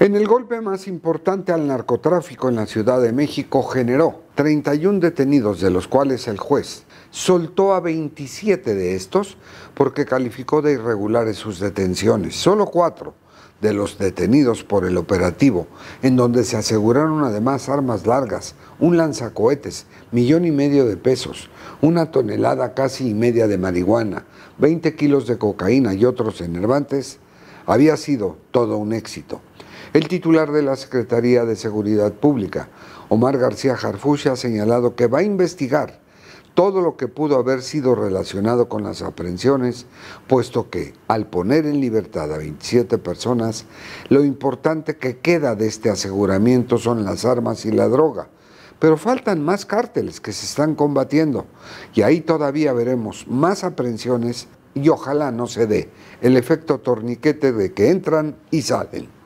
En el golpe más importante al narcotráfico en la Ciudad de México generó 31 detenidos, de los cuales el juez soltó a 27 de estos porque calificó de irregulares sus detenciones. Solo cuatro de los detenidos por el operativo, en donde se aseguraron además armas largas, un lanzacohetes, millón y medio de pesos, una tonelada casi y media de marihuana, 20 kilos de cocaína y otros enervantes, había sido todo un éxito. El titular de la Secretaría de Seguridad Pública, Omar García Jarfush, ha señalado que va a investigar todo lo que pudo haber sido relacionado con las aprehensiones, puesto que al poner en libertad a 27 personas, lo importante que queda de este aseguramiento son las armas y la droga. Pero faltan más cárteles que se están combatiendo y ahí todavía veremos más aprehensiones y ojalá no se dé el efecto torniquete de que entran y salen.